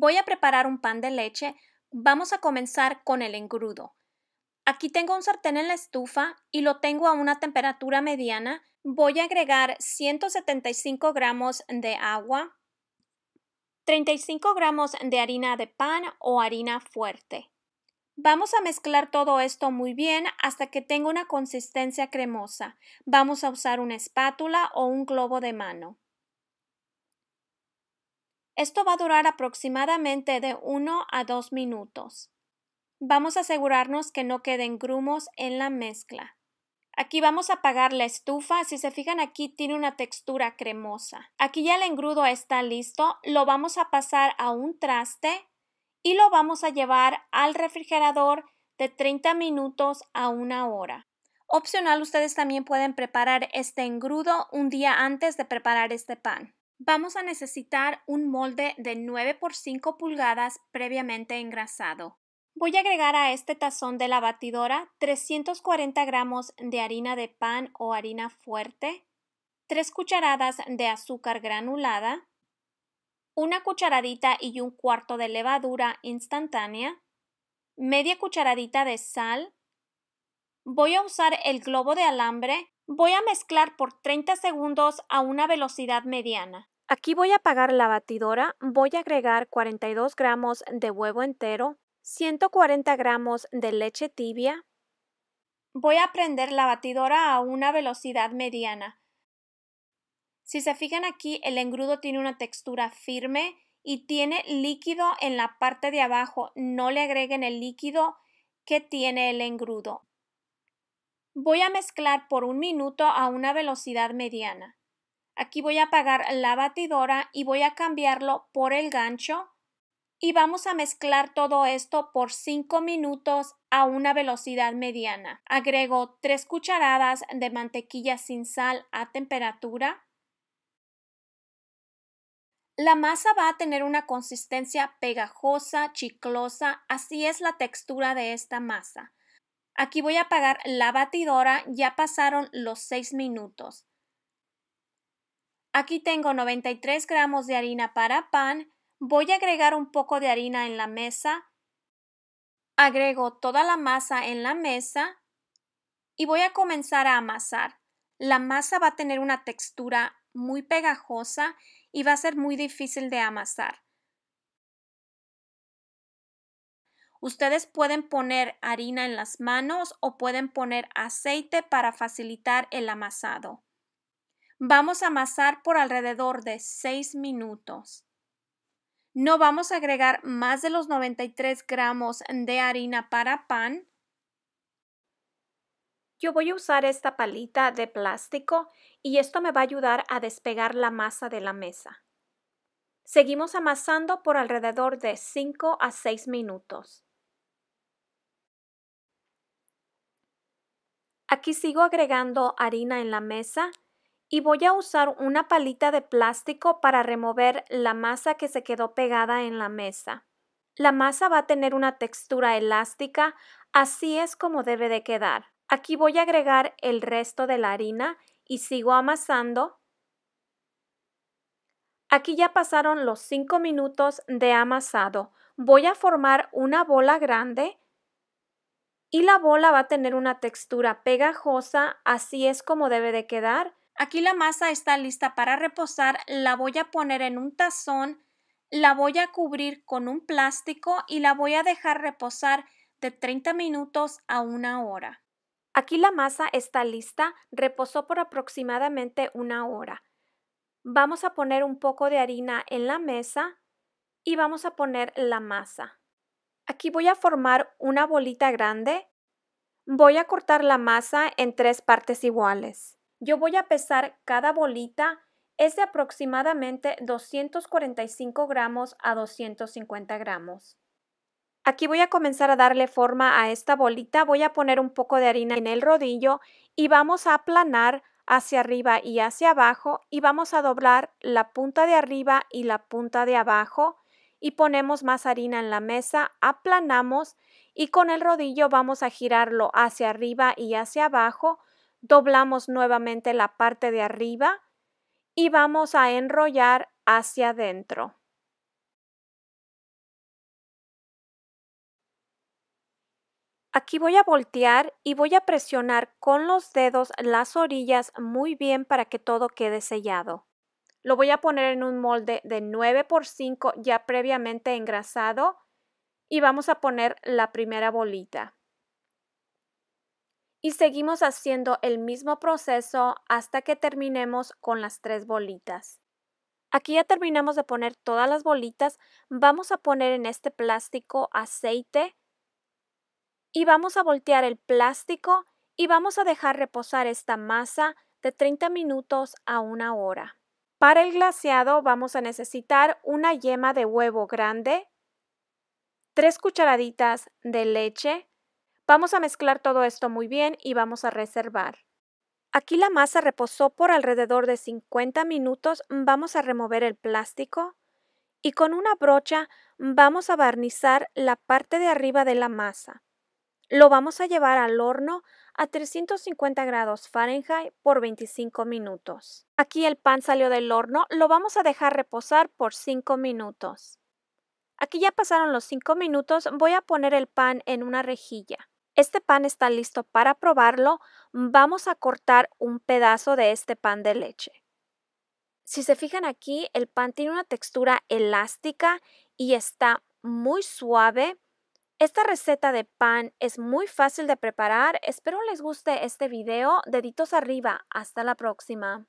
Voy a preparar un pan de leche. Vamos a comenzar con el engrudo. Aquí tengo un sartén en la estufa y lo tengo a una temperatura mediana. Voy a agregar 175 gramos de agua, 35 gramos de harina de pan o harina fuerte. Vamos a mezclar todo esto muy bien hasta que tenga una consistencia cremosa. Vamos a usar una espátula o un globo de mano. Esto va a durar aproximadamente de 1 a 2 minutos. Vamos a asegurarnos que no queden grumos en la mezcla. Aquí vamos a apagar la estufa. Si se fijan aquí tiene una textura cremosa. Aquí ya el engrudo está listo. Lo vamos a pasar a un traste y lo vamos a llevar al refrigerador de 30 minutos a una hora. Opcional, ustedes también pueden preparar este engrudo un día antes de preparar este pan. Vamos a necesitar un molde de 9 por 5 pulgadas previamente engrasado. Voy a agregar a este tazón de la batidora 340 gramos de harina de pan o harina fuerte, 3 cucharadas de azúcar granulada, una cucharadita y un cuarto de levadura instantánea, media cucharadita de sal. Voy a usar el globo de alambre Voy a mezclar por 30 segundos a una velocidad mediana. Aquí voy a apagar la batidora, voy a agregar 42 gramos de huevo entero, 140 gramos de leche tibia. Voy a prender la batidora a una velocidad mediana. Si se fijan aquí, el engrudo tiene una textura firme y tiene líquido en la parte de abajo. No le agreguen el líquido que tiene el engrudo. Voy a mezclar por un minuto a una velocidad mediana. Aquí voy a apagar la batidora y voy a cambiarlo por el gancho y vamos a mezclar todo esto por 5 minutos a una velocidad mediana. Agrego 3 cucharadas de mantequilla sin sal a temperatura. La masa va a tener una consistencia pegajosa, chiclosa, así es la textura de esta masa. Aquí voy a apagar la batidora, ya pasaron los 6 minutos. Aquí tengo 93 gramos de harina para pan. Voy a agregar un poco de harina en la mesa. Agrego toda la masa en la mesa y voy a comenzar a amasar. La masa va a tener una textura muy pegajosa y va a ser muy difícil de amasar. Ustedes pueden poner harina en las manos o pueden poner aceite para facilitar el amasado. Vamos a amasar por alrededor de 6 minutos. No vamos a agregar más de los 93 gramos de harina para pan. Yo voy a usar esta palita de plástico y esto me va a ayudar a despegar la masa de la mesa. Seguimos amasando por alrededor de 5 a 6 minutos. Aquí sigo agregando harina en la mesa y voy a usar una palita de plástico para remover la masa que se quedó pegada en la mesa. La masa va a tener una textura elástica, así es como debe de quedar. Aquí voy a agregar el resto de la harina y sigo amasando. Aquí ya pasaron los 5 minutos de amasado. Voy a formar una bola grande y la bola va a tener una textura pegajosa, así es como debe de quedar. Aquí la masa está lista para reposar, la voy a poner en un tazón, la voy a cubrir con un plástico y la voy a dejar reposar de 30 minutos a una hora. Aquí la masa está lista, reposó por aproximadamente una hora. Vamos a poner un poco de harina en la mesa y vamos a poner la masa. Aquí voy a formar una bolita grande. Voy a cortar la masa en tres partes iguales. Yo voy a pesar cada bolita. Es de aproximadamente 245 gramos a 250 gramos. Aquí voy a comenzar a darle forma a esta bolita. Voy a poner un poco de harina en el rodillo y vamos a aplanar hacia arriba y hacia abajo y vamos a doblar la punta de arriba y la punta de abajo y ponemos más harina en la mesa, aplanamos y con el rodillo vamos a girarlo hacia arriba y hacia abajo, doblamos nuevamente la parte de arriba y vamos a enrollar hacia adentro. Aquí voy a voltear y voy a presionar con los dedos las orillas muy bien para que todo quede sellado. Lo voy a poner en un molde de 9 por 5 ya previamente engrasado y vamos a poner la primera bolita. Y seguimos haciendo el mismo proceso hasta que terminemos con las tres bolitas. Aquí ya terminamos de poner todas las bolitas. Vamos a poner en este plástico aceite y vamos a voltear el plástico y vamos a dejar reposar esta masa de 30 minutos a una hora. Para el glaseado vamos a necesitar una yema de huevo grande, tres cucharaditas de leche. Vamos a mezclar todo esto muy bien y vamos a reservar. Aquí la masa reposó por alrededor de 50 minutos. Vamos a remover el plástico y con una brocha vamos a barnizar la parte de arriba de la masa. Lo vamos a llevar al horno a 350 grados Fahrenheit por 25 minutos. Aquí el pan salió del horno, lo vamos a dejar reposar por 5 minutos. Aquí ya pasaron los 5 minutos, voy a poner el pan en una rejilla. Este pan está listo para probarlo, vamos a cortar un pedazo de este pan de leche. Si se fijan aquí, el pan tiene una textura elástica y está muy suave esta receta de pan es muy fácil de preparar. Espero les guste este video. Deditos arriba. Hasta la próxima.